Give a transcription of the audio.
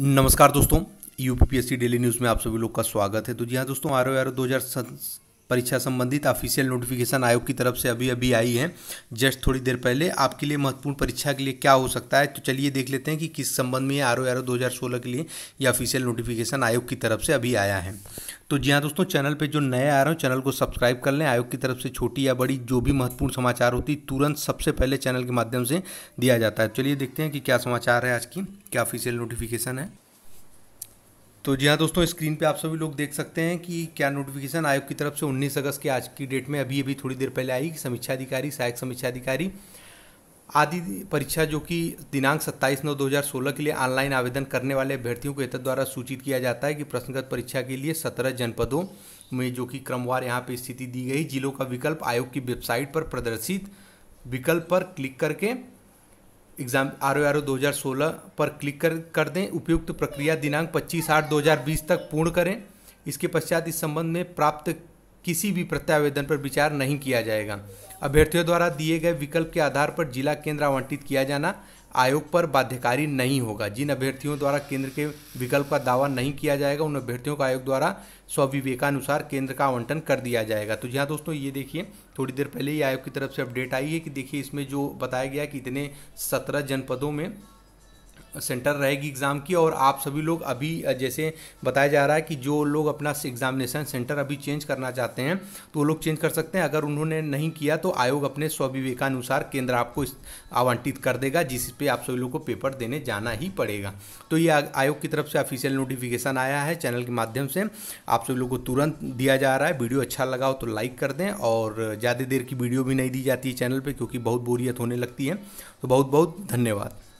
नमस्कार दोस्तों U P P S C daily news में आप सभी लोग का स्वागत है तो जी हाँ दोस्तों आर ओ आर दो हज़ार परीक्षा संबंधित ऑफिशियल नोटिफिकेशन आयोग की तरफ से अभी अभी आई है जस्ट थोड़ी देर पहले आपके लिए महत्वपूर्ण परीक्षा के लिए क्या हो सकता है तो चलिए देख लेते हैं कि किस संबंध में आर ओ आर दो के लिए यह ऑफिशियल नोटिफिकेशन आयोग की तरफ से अभी आया है तो जी हाँ दोस्तों चैनल पे जो नए आ रहे हो चैनल को सब्सक्राइब कर लें आयोग की तरफ से छोटी या बड़ी जो भी महत्वपूर्ण समाचार होती तुरंत सबसे पहले चैनल के माध्यम से दिया जाता है चलिए देखते हैं कि क्या समाचार है आज की क्या ऑफिशियल नोटिफिकेशन है तो जी हाँ दोस्तों स्क्रीन पे आप सभी लोग देख सकते हैं कि क्या नोटिफिकेशन आयोग की तरफ से 19 अगस्त के आज की डेट में अभी अभी थोड़ी देर पहले आई कि समीक्षाधिकारी सहायक समीक्षाधिकारी आदि परीक्षा जो कि दिनांक 27 नौ 2016 के लिए ऑनलाइन आवेदन करने वाले अभ्यर्थियों को एतद द्वारा सूचित किया जाता है कि प्रश्नगत परीक्षा के लिए सत्रह जनपदों में जो कि क्रमवार यहाँ पर स्थिति दी गई जिलों का विकल्प आयोग की वेबसाइट पर प्रदर्शित विकल्प पर क्लिक करके exam R O R O दो पर क्लिक कर कर दें उपयुक्त प्रक्रिया दिनांक 25 आठ 2020 तक पूर्ण करें इसके पश्चात इस संबंध में प्राप्त किसी भी प्रत्यावेदन पर विचार नहीं किया जाएगा अभ्यर्थियों द्वारा दिए गए विकल्प के आधार पर जिला केंद्र आवंटित किया जाना आयोग पर बाध्यकारी नहीं होगा जिन अभ्यर्थियों द्वारा केंद्र के विकल्प का दावा नहीं किया जाएगा उन अभ्यर्थियों का आयोग द्वारा स्वविवेकानुसार केंद्र का आवंटन कर दिया जाएगा तो जी हाँ दोस्तों ये देखिए थोड़ी देर पहले ही आयोग की तरफ से अपडेट आई है कि देखिए इसमें जो बताया गया कि इतने सत्रह जनपदों में सेंटर रहेगी एग्ज़ाम की और आप सभी लोग अभी जैसे बताया जा रहा है कि जो लोग अपना एग्जामिनेशन सेंटर अभी चेंज करना चाहते हैं तो वो लोग चेंज कर सकते हैं अगर उन्होंने नहीं किया तो आयोग अपने स्वविवेकानुसार केंद्र आपको आवंटित कर देगा जिस पे आप सभी लोग को पेपर देने जाना ही पड़ेगा तो ये आयोग की तरफ से ऑफिशियल नोटिफिकेशन आया है चैनल के माध्यम से आप सभी लोग को तुरंत दिया जा रहा है वीडियो अच्छा लगा हो तो लाइक कर दें और ज़्यादा देर की वीडियो भी नहीं दी जाती है चैनल पर क्योंकि बहुत बोरियत होने लगती है तो बहुत बहुत धन्यवाद